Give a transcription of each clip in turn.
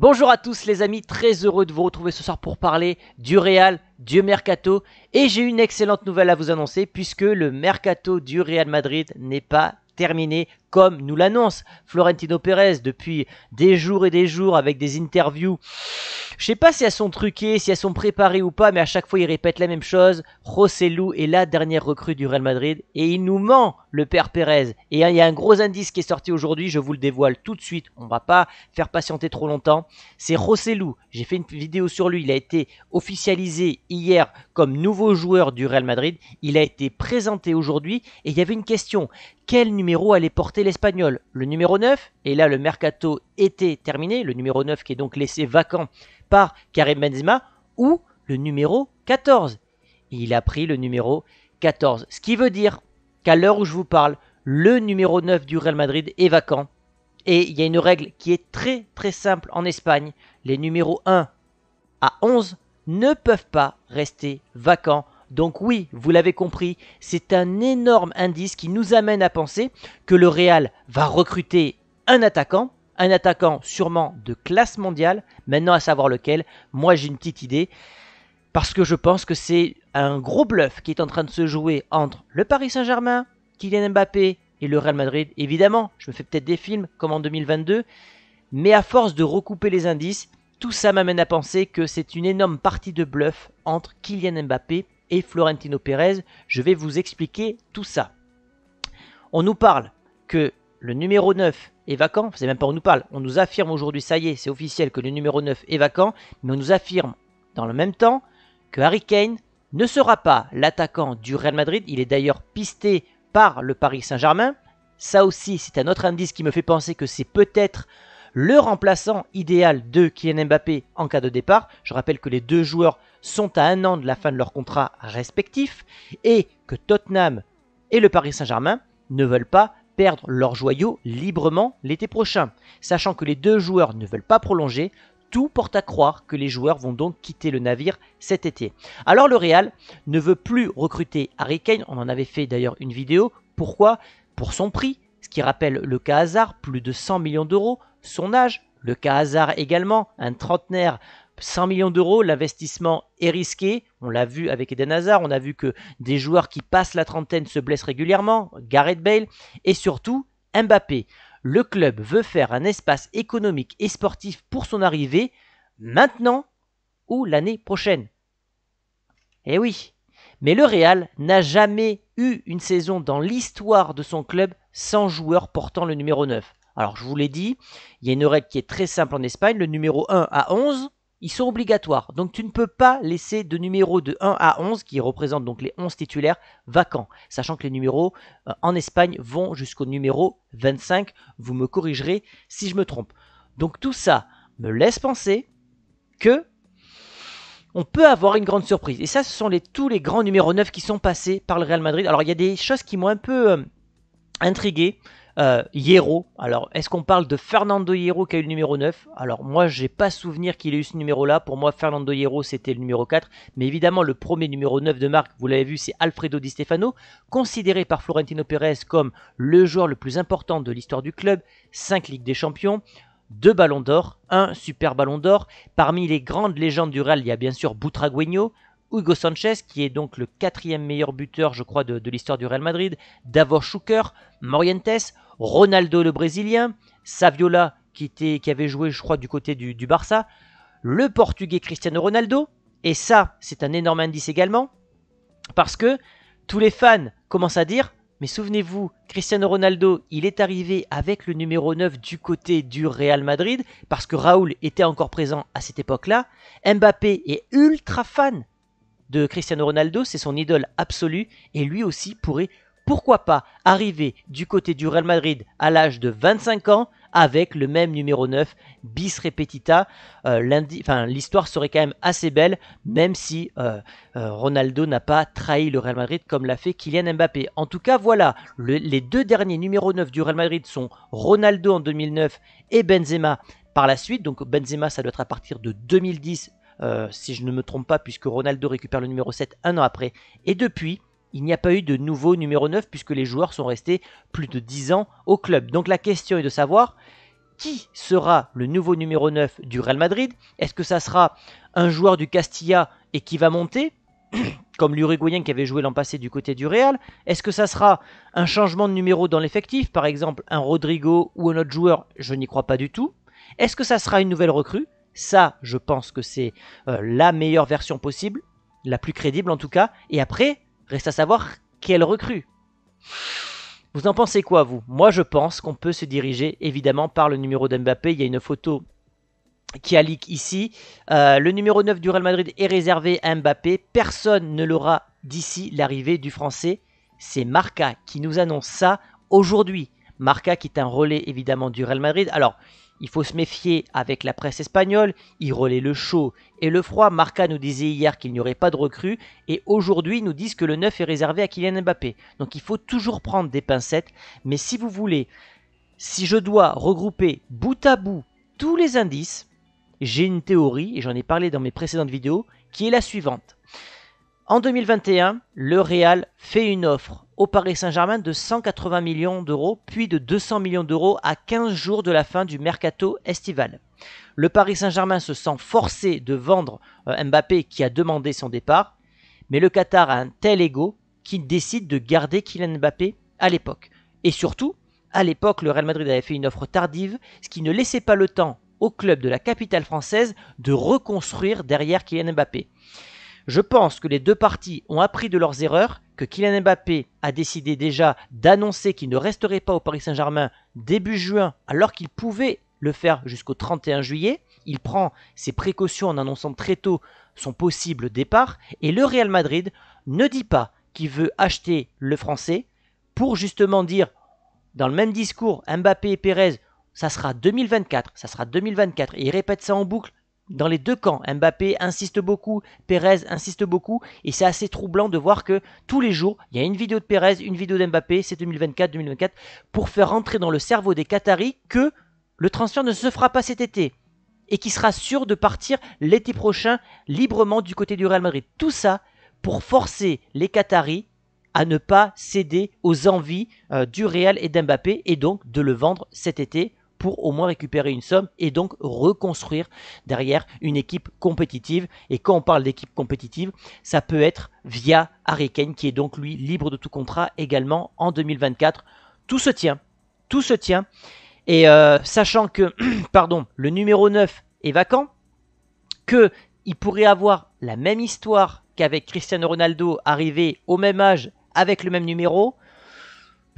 Bonjour à tous les amis, très heureux de vous retrouver ce soir pour parler du Real, du Mercato. Et j'ai une excellente nouvelle à vous annoncer puisque le Mercato du Real Madrid n'est pas terminé comme nous l'annonce Florentino Pérez depuis des jours et des jours avec des interviews. Je sais pas si elles sont truquées, si elles sont préparées ou pas, mais à chaque fois il répète la même chose. Rossellou est la dernière recrue du Real Madrid et il nous ment, le père Pérez. Et il y a un gros indice qui est sorti aujourd'hui, je vous le dévoile tout de suite. On va pas faire patienter trop longtemps. C'est Rossellou. J'ai fait une vidéo sur lui. Il a été officialisé hier comme nouveau joueur du Real Madrid. Il a été présenté aujourd'hui et il y avait une question. Quel numéro allait porter l'Espagnol, le numéro 9. Et là, le mercato était terminé, le numéro 9 qui est donc laissé vacant par Karim Benzema, ou le numéro 14. il a pris le numéro 14. Ce qui veut dire qu'à l'heure où je vous parle, le numéro 9 du Real Madrid est vacant. Et il y a une règle qui est très très simple en Espagne. Les numéros 1 à 11 ne peuvent pas rester vacants donc oui, vous l'avez compris, c'est un énorme indice qui nous amène à penser que le Real va recruter un attaquant, un attaquant sûrement de classe mondiale, maintenant à savoir lequel, moi j'ai une petite idée, parce que je pense que c'est un gros bluff qui est en train de se jouer entre le Paris Saint-Germain, Kylian Mbappé et le Real Madrid, évidemment, je me fais peut-être des films comme en 2022, mais à force de recouper les indices, tout ça m'amène à penser que c'est une énorme partie de bluff entre Kylian Mbappé et Florentino Pérez. Je vais vous expliquer tout ça. On nous parle que le numéro 9 est vacant. C'est même pas on nous parle. On nous affirme aujourd'hui, ça y est, c'est officiel que le numéro 9 est vacant. Mais on nous affirme dans le même temps que Harry Kane ne sera pas l'attaquant du Real Madrid. Il est d'ailleurs pisté par le Paris Saint-Germain. Ça aussi, c'est un autre indice qui me fait penser que c'est peut-être le remplaçant idéal de Kylian Mbappé en cas de départ. Je rappelle que les deux joueurs sont à un an de la fin de leur contrat respectif et que Tottenham et le Paris Saint-Germain ne veulent pas perdre leurs joyaux librement l'été prochain. Sachant que les deux joueurs ne veulent pas prolonger, tout porte à croire que les joueurs vont donc quitter le navire cet été. Alors le Real ne veut plus recruter Harry Kane, on en avait fait d'ailleurs une vidéo, pourquoi Pour son prix, ce qui rappelle le cas hasard, plus de 100 millions d'euros, son âge, le cas hasard également, un trentenaire 100 millions d'euros, l'investissement est risqué. On l'a vu avec Eden Hazard, on a vu que des joueurs qui passent la trentaine se blessent régulièrement, Gareth Bale, et surtout Mbappé. Le club veut faire un espace économique et sportif pour son arrivée maintenant ou l'année prochaine. Eh oui, mais le Real n'a jamais eu une saison dans l'histoire de son club sans joueur portant le numéro 9. Alors je vous l'ai dit, il y a une règle qui est très simple en Espagne, le numéro 1 à 11, ils sont obligatoires. Donc tu ne peux pas laisser de numéros de 1 à 11, qui représentent donc les 11 titulaires, vacants. Sachant que les numéros euh, en Espagne vont jusqu'au numéro 25. Vous me corrigerez si je me trompe. Donc tout ça me laisse penser que on peut avoir une grande surprise. Et ça, ce sont tous les grands numéros 9 qui sont passés par le Real Madrid. Alors il y a des choses qui m'ont un peu euh, intrigué. Euh, Hierro, alors est-ce qu'on parle de Fernando Hierro qui a eu le numéro 9 Alors moi j'ai pas souvenir qu'il ait eu ce numéro là, pour moi Fernando Hierro c'était le numéro 4, mais évidemment le premier numéro 9 de marque, vous l'avez vu, c'est Alfredo Di Stefano, considéré par Florentino Pérez comme le joueur le plus important de l'histoire du club, 5 Ligues des Champions, deux ballons d'or, un super ballon d'or. Parmi les grandes légendes du Real, il y a bien sûr Boutragueño, Hugo Sanchez, qui est donc le quatrième meilleur buteur, je crois, de, l'histoire du Real Madrid, Davos Schuker, Morientes, Ronaldo le Brésilien, Saviola, qui, était, qui avait joué, je crois, du côté du, du Barça, le Portugais Cristiano Ronaldo, et ça, c'est un énorme indice également, parce que tous les fans commencent à dire, mais souvenez-vous, Cristiano Ronaldo, il est arrivé avec le numéro 9 du côté du Real Madrid, parce que Raoul était encore présent à cette époque-là, Mbappé est ultra fan de Cristiano Ronaldo, c'est son idole absolue, et lui aussi pourrait, pourquoi pas, arriver du côté du Real Madrid à l'âge de 25 ans avec le même numéro 9, bis repetita. Euh, enfin L'histoire serait quand même assez belle, même si euh, euh, Ronaldo n'a pas trahi le Real Madrid comme l'a fait Kylian Mbappé. En tout cas, voilà, les deux derniers numéros 9 du Real Madrid sont Ronaldo en 2009 et Benzema par la suite. Donc Benzema, ça doit être à partir de 2010, euh, si je ne me trompe pas, puisque Ronaldo récupère le numéro 7 un an après. Et depuis, il n'y a pas eu de nouveau numéro 9, puisque les joueurs sont restés plus de 10 ans au club. Donc la question est de savoir qui sera le nouveau numéro 9 du Real Madrid. Est-ce que ça sera un joueur du Castilla et qui va monter comme l'Uruguayen qui avait joué l'an passé du côté du Real. Est-ce que ça sera un changement de numéro dans l'effectif, par exemple un Rodrigo ou un autre joueur Je n'y crois pas du tout. Est-ce que ça sera une nouvelle recrue ça, je pense que c'est euh, la meilleure version possible, la plus crédible en tout cas. Et après, reste à savoir quelle recrue. Vous en pensez quoi, vous Moi, je pense qu'on peut se diriger évidemment par le numéro d'Mbappé. Il y a une photo qui a leak ici. Euh, le numéro 9 du Real Madrid est réservé à Mbappé. Personne ne l'aura d'ici l'arrivée du français. C'est Marca qui nous annonce ça aujourd'hui. Marca qui est un relais évidemment du Real Madrid. Alors, il faut se méfier avec la presse espagnole, ils relaient le chaud et le froid. Marca nous disait hier qu'il n'y aurait pas de recrues et aujourd'hui nous disent que le 9 est réservé à Kylian Mbappé. Donc il faut toujours prendre des pincettes, mais si vous voulez, si je dois regrouper bout à bout tous les indices, j'ai une théorie, et j'en ai parlé dans mes précédentes vidéos, qui est la suivante. En 2021, le Real fait une offre au Paris Saint-Germain de 180 millions d'euros, puis de 200 millions d'euros à 15 jours de la fin du mercato estival. Le Paris Saint-Germain se sent forcé de vendre euh, Mbappé qui a demandé son départ, mais le Qatar a un tel ego qu'il décide de garder Kylian Mbappé à l'époque. Et surtout, à l'époque, le Real Madrid avait fait une offre tardive, ce qui ne laissait pas le temps au club de la capitale française de reconstruire derrière Kylian Mbappé. Je pense que les deux parties ont appris de leurs erreurs, que Kylian Mbappé a décidé déjà d'annoncer qu'il ne resterait pas au Paris Saint-Germain début juin, alors qu'il pouvait le faire jusqu'au 31 juillet. Il prend ses précautions en annonçant très tôt son possible départ. Et le Real Madrid ne dit pas qu'il veut acheter le Français pour justement dire, dans le même discours, Mbappé et Pérez, ça sera 2024, ça sera 2024. Et il répète ça en boucle dans les deux camps. Mbappé insiste beaucoup, Pérez insiste beaucoup, et c'est assez troublant de voir que tous les jours, il y a une vidéo de Pérez, une vidéo d'Mbappé, c'est 2024-2024, pour faire rentrer dans le cerveau des Qataris que le transfert ne se fera pas cet été, et qui sera sûr de partir l'été prochain librement du côté du Real Madrid. Tout ça pour forcer les Qataris à ne pas céder aux envies euh, du Real et d'Mbappé, et donc de le vendre cet été pour au moins récupérer une somme et donc reconstruire derrière une équipe compétitive. Et quand on parle d'équipe compétitive, ça peut être via Harry qui est donc lui libre de tout contrat également en 2024. Tout se tient, tout se tient. Et euh, sachant que, pardon, le numéro 9 est vacant, que pourrait avoir la même histoire qu'avec Cristiano Ronaldo arrivé au même âge avec le même numéro,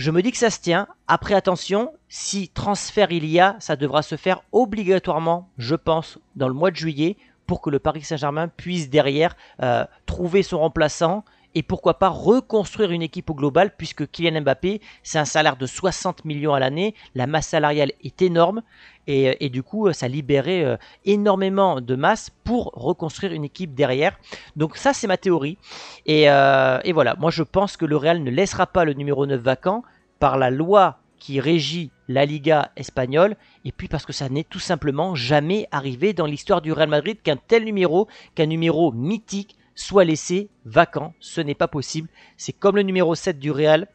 je me dis que ça se tient. Après, attention, si transfert il y a, ça devra se faire obligatoirement, je pense, dans le mois de juillet pour que le Paris Saint-Germain puisse derrière euh, trouver son remplaçant et pourquoi pas reconstruire une équipe au global puisque Kylian Mbappé, c'est un salaire de 60 millions à l'année, la masse salariale est énorme et, euh, du coup euh, ça libérait euh, énormément de masse pour reconstruire une équipe derrière. Donc ça c'est ma théorie et, et voilà, moi je pense que le Real ne laissera pas le numéro 9 vacant par la loi qui régit la Liga espagnole, et puis parce que ça n'est tout simplement jamais arrivé dans l'histoire du Real Madrid qu'un tel numéro, qu'un numéro mythique, soit laissé vacant. Ce n'est pas possible. C'est comme le numéro 7 du Real.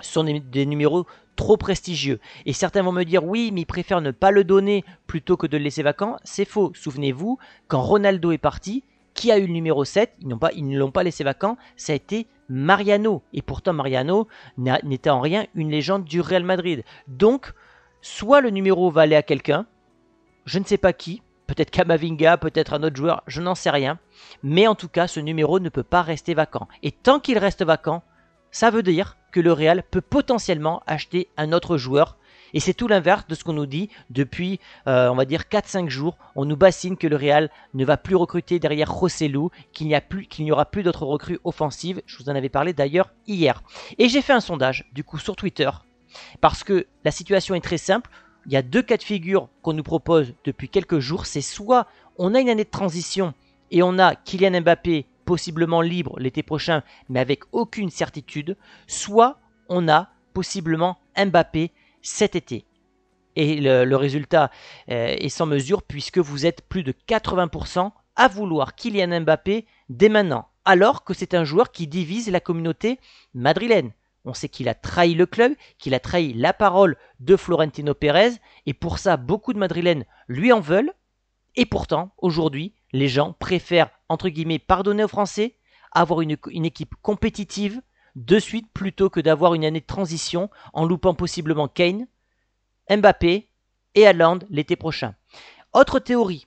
Ce sont des, numéros trop prestigieux. Et certains vont me dire oui, mais ils préfèrent ne pas le donner plutôt que de le laisser vacant. C'est faux. Souvenez-vous, quand Ronaldo est parti, qui a eu le numéro 7 Ils, pas, ils ne l'ont pas laissé vacant. Ça a été Mariano. Et pourtant, Mariano n'était en rien une légende du Real Madrid. Donc, soit le numéro va aller à quelqu'un, je ne sais pas qui, peut-être Kamavinga, peut-être un autre joueur, je n'en sais rien. Mais en tout cas, ce numéro ne peut pas rester vacant. Et tant qu'il reste vacant, ça veut dire que le Real peut potentiellement acheter un autre joueur. Et c'est tout l'inverse de ce qu'on nous dit depuis, euh, on va dire, 4-5 jours. On nous bassine que le Real ne va plus recruter derrière Rossellou, qu'il n'y, qu'il n'y aura plus d'autres recrues offensives. Je vous en avais parlé d'ailleurs hier. Et j'ai fait un sondage, du coup, sur Twitter. Parce que la situation est très simple il y a deux cas de figure qu'on nous propose depuis quelques jours. C'est soit on a une année de transition et on a Kylian Mbappé possiblement libre l'été prochain, mais avec aucune certitude, soit on a possiblement Mbappé cet été. Et le, résultat euh, est sans mesure puisque vous êtes plus de 80% à vouloir Kylian Mbappé dès maintenant, alors que c'est un joueur qui divise la communauté madrilène. On sait qu'il a trahi le club, qu'il a trahi la parole de Florentino Pérez, et pour ça, beaucoup de Madrilènes lui en veulent. Et pourtant, aujourd'hui, les gens préfèrent, entre guillemets, pardonner aux Français, avoir une, équipe compétitive de suite plutôt que d'avoir une année de transition en loupant possiblement Kane, Mbappé et Haaland l'été prochain. Autre théorie,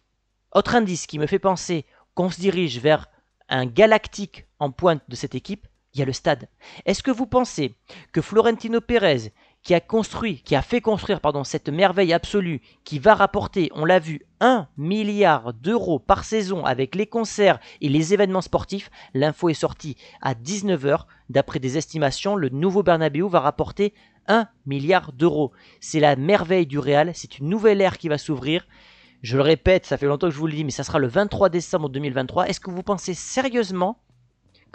autre indice qui me fait penser qu'on se dirige vers un galactique en pointe de cette équipe, il y a le stade. Est-ce que vous pensez que Florentino Pérez, qui a construit, qui a fait construire pardon, cette merveille absolue, qui va rapporter, on l'a vu, 1 milliard d'euros par saison avec les concerts et les événements sportifs. L'info est sortie à 19h. D'après des estimations, le nouveau Bernabeu va rapporter 1 milliard d'euros. C'est la merveille du Real, c'est une nouvelle ère qui va s'ouvrir. Je le répète, ça fait longtemps que je vous le dis, mais ça sera le 23 décembre 2023. Est-ce que vous pensez sérieusement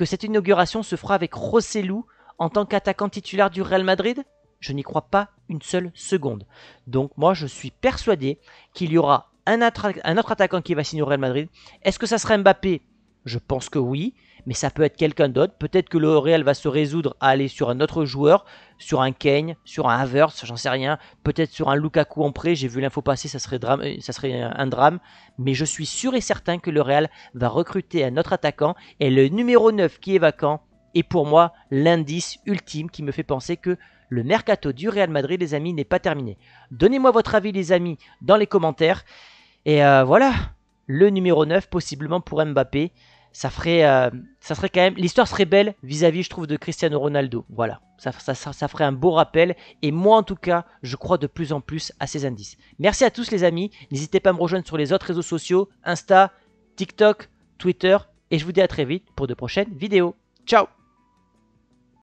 que cette inauguration se fera avec Rossellou en tant qu'attaquant titulaire du Real Madrid Je n'y crois pas une seule seconde. Donc moi je suis persuadé qu'il y aura un, un, autre attaquant qui va signer au Real Madrid. Est-ce que ça sera Mbappé Je pense que oui mais ça peut être quelqu'un d'autre. Peut-être que le Real va se résoudre à aller sur un autre joueur, sur un Kane, sur un Havertz, j'en sais rien. Peut-être sur un Lukaku en prêt, j'ai vu l'info passer, ça serait, euh, ça serait un drame. Mais je suis sûr et certain que le Real va recruter un autre attaquant. Et le numéro 9 qui est vacant est pour moi l'indice ultime qui me fait penser que le mercato du Real Madrid, les amis, n'est pas terminé. Donnez-moi votre avis, les amis, dans les commentaires. Et euh, voilà, le numéro 9 possiblement pour Mbappé ça ferait, euh, ça serait quand même, l'histoire serait belle vis-à-vis, je trouve, de Cristiano Ronaldo. Voilà, ça, ça, ça, ferait un beau rappel. Et moi, en tout cas, je crois de plus en plus à ces indices. Merci à tous les amis. N'hésitez pas à me rejoindre sur les autres réseaux sociaux, Insta, TikTok, Twitter. Et je vous dis à très vite pour de prochaines vidéos. Ciao